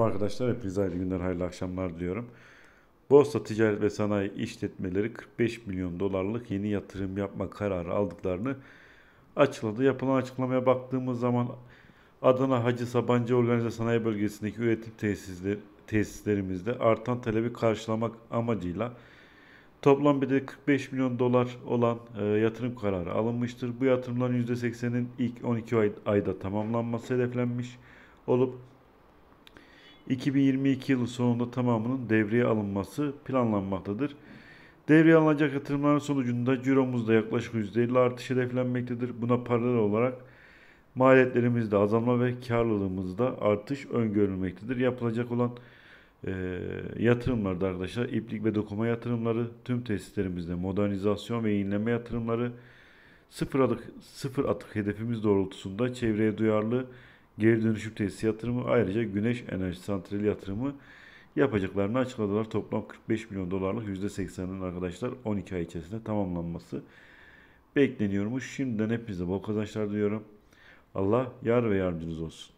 Arkadaşlar hepinize hayırlı günler, hayırlı akşamlar diliyorum. Borsa Ticaret ve Sanayi işletmeleri 45 milyon dolarlık yeni yatırım yapma kararı aldıklarını açıkladı. Yapılan açıklamaya baktığımız zaman Adana Hacı Sabancı Organize Sanayi Bölgesi'ndeki üretim tesislerimizde artan talebi karşılamak amacıyla toplam bir de 45 milyon dolar olan e, yatırım kararı alınmıştır. Bu yatırımların %80'in ilk 12 ayda tamamlanması hedeflenmiş olup 2022 yılı sonunda tamamının devreye alınması planlanmaktadır. Devreye alınacak yatırımların sonucunda ciromuzda yaklaşık %50 artış hedeflenmektedir. Buna paralel olarak maliyetlerimizde azalma ve karlılığımızda artış öngörülmektedir. Yapılacak olan e, yatırımlarda arkadaşlar iplik ve dokuma yatırımları, tüm tesislerimizde modernizasyon ve yenileme yatırımları, sıfır atık, sıfır atık hedefimiz doğrultusunda çevreye duyarlı geri dönüşüm tesisi yatırımı ayrıca güneş enerji santrali yatırımı yapacaklarını açıkladılar. Toplam 45 milyon dolarlık %80'inin arkadaşlar 12 ay içerisinde tamamlanması bekleniyormuş. Şimdiden hepinize bol kazançlar diliyorum. Allah yar ve yardımcınız olsun.